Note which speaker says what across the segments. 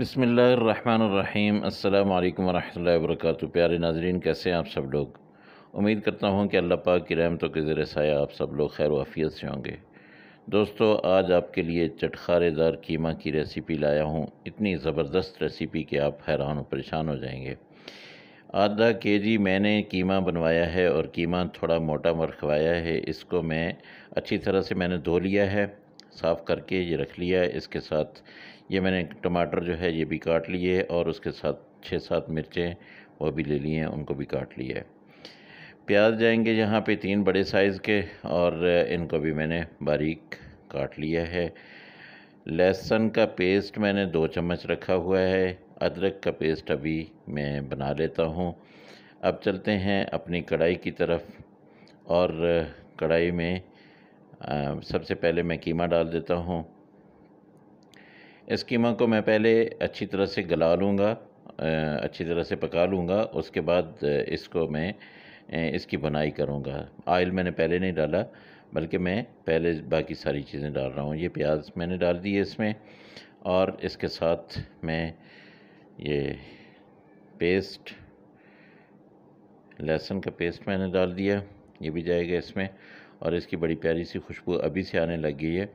Speaker 1: बसमिल अल्लाम वरहमल प्यारे नाजरीन कैसे हैं आप सब लोग उम्मीद करता हूँ कि अल्लाह पाक की रहमतों के ज़र साया आप सब लोग खैर वाफ़ियत से होंगे दोस्तों आज आपके लिए चटखारेदार कीमा की रेसिपी लाया हूँ इतनी ज़बरदस्त रेसिपी कि आप हैरान और परेशान हो जाएंगे आधा के जी मैंने कीमा बनवाया है और कीमा थोड़ा मोटा मरखवाया है इसको मैं अच्छी तरह से मैंने धो लिया है साफ़ करके ये रख लिया है इसके साथ ये मैंने टमाटर जो है ये भी काट लिए और उसके साथ छः सात मिर्चें वो भी ले लिए हैं उनको भी काट लिया है प्याज जाएंगे यहाँ पे तीन बड़े साइज़ के और इनको भी मैंने बारीक काट लिया है लहसुन का पेस्ट मैंने दो चम्मच रखा हुआ है अदरक का पेस्ट अभी मैं बना लेता हूँ अब चलते हैं अपनी कढ़ाई की तरफ और कढ़ाई में सबसे पहले मैं कीमा डाल देता हूँ इस कीमा को मैं पहले अच्छी तरह से गला लूँगा अच्छी तरह से पका लूँगा उसके बाद इसको मैं इसकी बुनाई करूँगा आयल मैंने पहले नहीं डाला बल्कि मैं पहले बाकी सारी चीज़ें डाल रहा हूँ ये प्याज मैंने डाल दी है इसमें और इसके साथ मैं ये पेस्ट लहसुन का पेस्ट मैंने डाल दिया ये भी जाएगा इसमें और इसकी बड़ी प्यारी सी खुशबू अभी से आने लगी है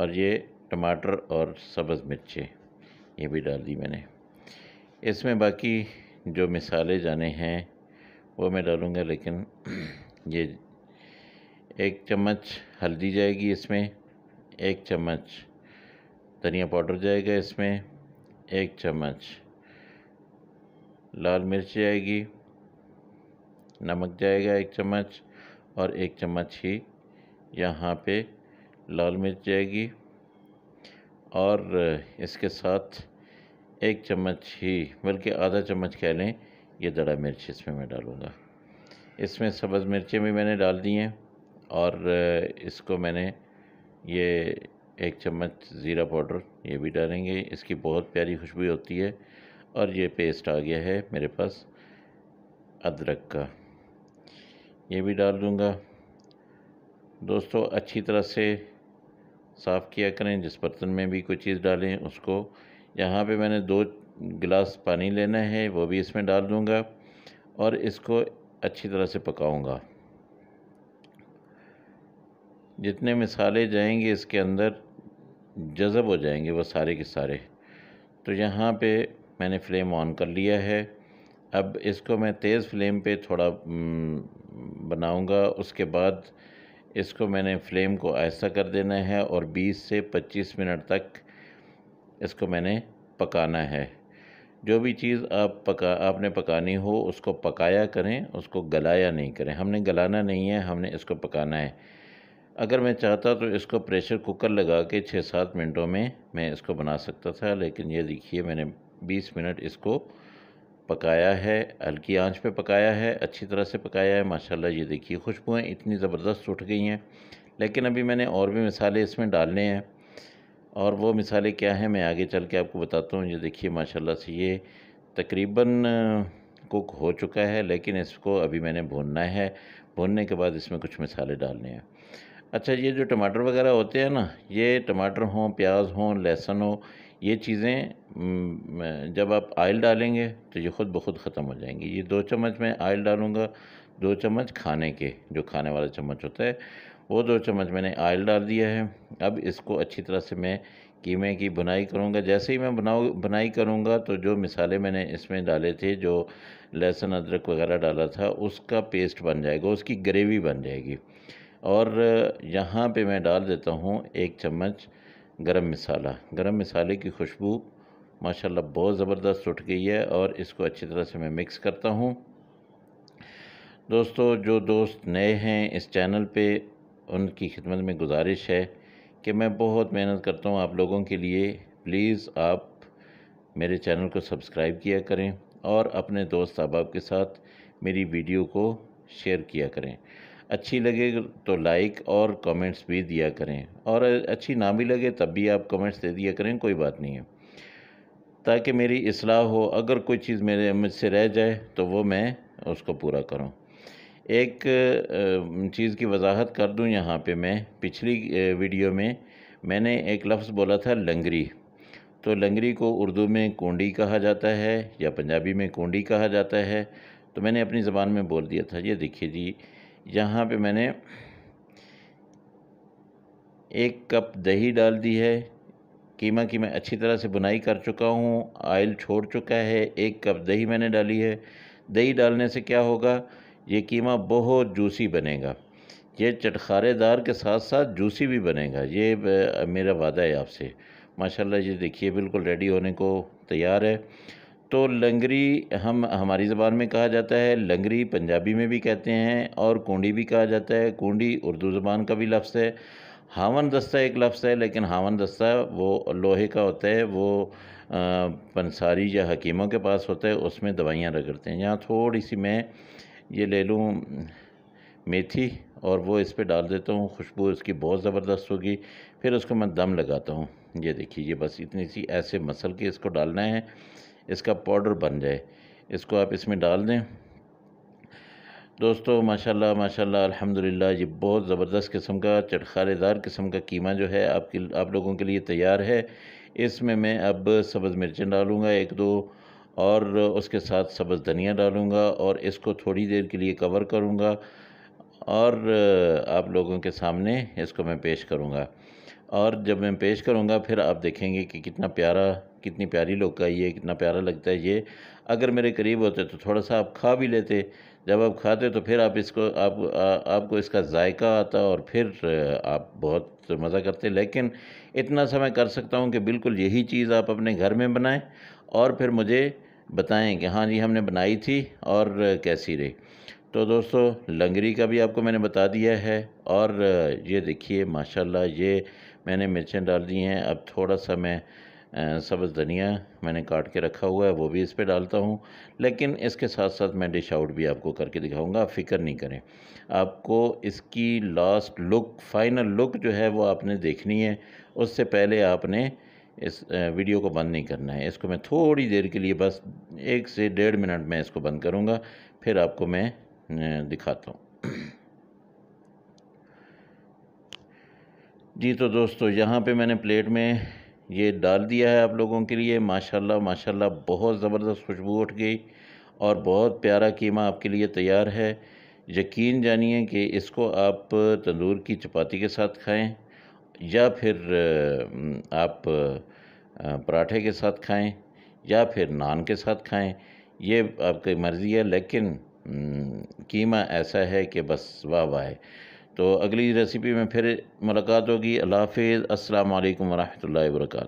Speaker 1: और ये टमाटर और सब्ज़ मिर्चें ये भी डाल दी मैंने इसमें बाकी जो मिसाले जाने हैं वो मैं डालूँगा लेकिन ये एक चम्मच हल्दी जाएगी इसमें एक चम्मच धनिया पाउडर जाएगा इसमें एक चम्मच लाल मिर्च जाएगी नमक जाएगा एक चम्मच और एक चम्मच ही यहाँ पे लाल मिर्च जाएगी और इसके साथ एक चम्मच ही बल्कि आधा चम्मच कह लें ये दड़ा मिर्च इसमें मैं डालूँगा इसमें सब्ज़ मिर्चें भी मैंने डाल दी हैं और इसको मैंने ये एक चम्मच ज़ीरा पाउडर ये भी डालेंगे इसकी बहुत प्यारी खुशबू होती है और ये पेस्ट आ गया है मेरे पास अदरक का ये भी डाल दूँगा दोस्तों अच्छी तरह से साफ़ किया करें जिस बर्तन में भी कोई चीज़ डालें उसको यहाँ पे मैंने दो गिलास पानी लेना है वो भी इसमें डाल दूँगा और इसको अच्छी तरह से पकाऊँगा जितने मिसाले जाएंगे इसके अंदर जज़ब हो जाएंगे वो सारे के सारे तो यहाँ पे मैंने फ्लेम ऑन कर लिया है अब इसको मैं तेज़ फ्लेम पे थोड़ा बनाऊँगा उसके बाद इसको मैंने फ्लेम को ऐसा कर देना है और 20 से 25 मिनट तक इसको मैंने पकाना है जो भी चीज़ आप पका आपने पकानी हो उसको पकाया करें उसको गलाया नहीं करें हमने गलाना नहीं है हमने इसको पकाना है अगर मैं चाहता तो इसको प्रेशर कुकर लगा के छः सात मिनटों में मैं इसको बना सकता था लेकिन ये देखिए मैंने बीस मिनट इसको पकाया है हल्की आंच पे पकाया है अच्छी तरह से पकाया है माशाल्लाह ये देखिए खुशबुएँ इतनी ज़बरदस्त उठ गई हैं लेकिन अभी मैंने और भी मिसाले इसमें डालने हैं और वो मिसाले क्या हैं मैं आगे चल के आपको बताता हूँ ये देखिए माशाल्लाह से ये तकरीबन कुक हो चुका है लेकिन इसको अभी मैंने भूनना है भूनने के बाद इसमें कुछ मिसाले डालने हैं अच्छा ये जो टमाटर वगैरह होते हैं ना ये टमाटर हों प्याज हों लहसुन हो ये चीज़ें जब आप आयल डालेंगे तो ये ख़ुद ब खुद ख़त्म हो जाएंगी ये दो चम्मच मैं आयल डालूँगा दो चम्मच खाने के जो खाने वाला चम्मच होता है वो दो चम्मच मैंने आयल डाल दिया है अब इसको अच्छी तरह से मैं कीमे की बुनाई करूँगा जैसे ही मैं बनाऊ बुनाई करूँगा तो जो मिसाले मैंने इसमें डाले थे जो लहसुन अदरक वगैरह डाला था उसका पेस्ट बन जाएगा उसकी ग्रेवी बन जाएगी और यहाँ पे मैं डाल देता हूँ एक चम्मच गरम मसाला गरम मसाले की खुशबू माशाल्लाह बहुत ज़बरदस्त उठ गई है और इसको अच्छी तरह से मैं मिक्स करता हूँ दोस्तों जो दोस्त नए हैं इस चैनल पे उनकी खिदमत में गुजारिश है कि मैं बहुत मेहनत करता हूँ आप लोगों के लिए प्लीज़ आप मेरे चैनल को सब्सक्राइब किया करें और अपने दोस्त अहबाब के साथ मेरी वीडियो को शेयर किया करें अच्छी लगे तो लाइक और कमेंट्स भी दिया करें और अच्छी ना भी लगे तब भी आप कमेंट्स दे दिया करें कोई बात नहीं है ताकि मेरी असलाह हो अगर कोई चीज़ मेरे मुझसे रह जाए तो वो मैं उसको पूरा करूँ एक चीज़ की वजाहत कर दूँ यहाँ पे मैं पिछली वीडियो में मैंने एक लफ्ज़ बोला था लंगरी तो लंगरी को उर्दू में कोंडी कहा जाता है या पंजाबी में कोंडी कहा जाता है तो मैंने अपनी ज़बान में बोल दिया था ये देखिए जी यहाँ पे मैंने एक कप दही डाल दी है कीमा की मैं अच्छी तरह से बुनाई कर चुका हूँ आयल छोड़ चुका है एक कप दही मैंने डाली है दही डालने से क्या होगा ये कीमा बहुत जूसी बनेगा ये चटखारेदार के साथ साथ जूसी भी बनेगा ये मेरा वादा है आपसे माशाल्लाह ये देखिए बिल्कुल रेडी होने को तैयार है तो लंगरी हम हमारी ज़बान में कहा जाता है लंगरी पंजाबी में भी कहते हैं और कोंडी भी कहा जाता है कोंडी उर्दू ज़बान का भी लफ्ज़ है हावन दस्ता एक लफ्ज़ है लेकिन हावन दस्ता वो लोहे का होता है वो पंसारी या हकीमों के पास होता है उसमें दवाइयाँ रगड़ते हैं यहाँ थोड़ी सी मैं ये ले लूँ मेथी और वो इस पर डाल देता हूँ खुशबू इसकी बहुत ज़बरदस्त होगी फिर उसको मैं दम लगाता हूँ ये देखिए ये बस इतनी सी ऐसे मसल के इसको डालना है इसका पाउडर बन जाए इसको आप इसमें डाल दें दोस्तों माशाल्लाह माशाल्लाह अल्हम्दुलिल्लाह ये बहुत ज़बरदस्त किस्म का चटखारेदार किस्म का कीमा जो है आपके आप लोगों के लिए तैयार है इसमें मैं अब सब्ज़ मिर्चें डालूँगा एक दो और उसके साथ सब्ज़ धनिया डालूँगा और इसको थोड़ी देर के लिए कवर करूँगा और आप लोगों के सामने इसको मैं पेश करूँगा और जब मैं पेश करूँगा फिर आप देखेंगे कि कितना प्यारा कितनी प्यारी लोग का ये कितना प्यारा लगता है ये अगर मेरे करीब होते तो थोड़ा सा आप खा भी लेते जब आप खाते तो फिर आप इसको आप आ, आपको इसका जायका आता और फिर आप बहुत मज़ा करते लेकिन इतना सा मैं कर सकता हूँ कि बिल्कुल यही चीज़ आप अपने घर में बनाएँ और फिर मुझे बताएं कि हाँ जी हमने बनाई थी और कैसी रही तो दोस्तों लंगरी का भी आपको मैंने बता दिया है और ये देखिए माशाल्लाह ये मैंने मिर्चें डाल दी हैं अब थोड़ा सा मैं सब्ज़ धनिया मैंने काट के रखा हुआ है वो भी इस पे डालता हूँ लेकिन इसके साथ साथ मैं डिश आउट भी आपको करके दिखाऊंगा आप फ़िक्र नहीं करें आपको इसकी लास्ट लुक फाइनल लुक जो है वो आपने देखनी है उससे पहले आपने इस वीडियो को बंद नहीं करना है इसको मैं थोड़ी देर के लिए बस एक से डेढ़ मिनट में इसको बंद करूँगा फिर आपको मैं दिखाता हूँ जी तो दोस्तों यहाँ पे मैंने प्लेट में ये डाल दिया है आप लोगों के लिए माशाल्लाह माशाल्लाह बहुत ज़बरदस्त खुशबू उठ गई और बहुत प्यारा कीमा आपके लिए तैयार है यकीन जानिए कि इसको आप तंदूर की चपाती के साथ खाएं या फिर आप पराठे के साथ खाएं या फिर नान के साथ खाएं ये आपकी मर्ज़ी है लेकिन कीमा ऐसा है कि बस वाह वाह है तो अगली रेसिपी में फिर मुलाकात होगी अल्लाह हाफिज़ अल्लाम वरहमल वर्का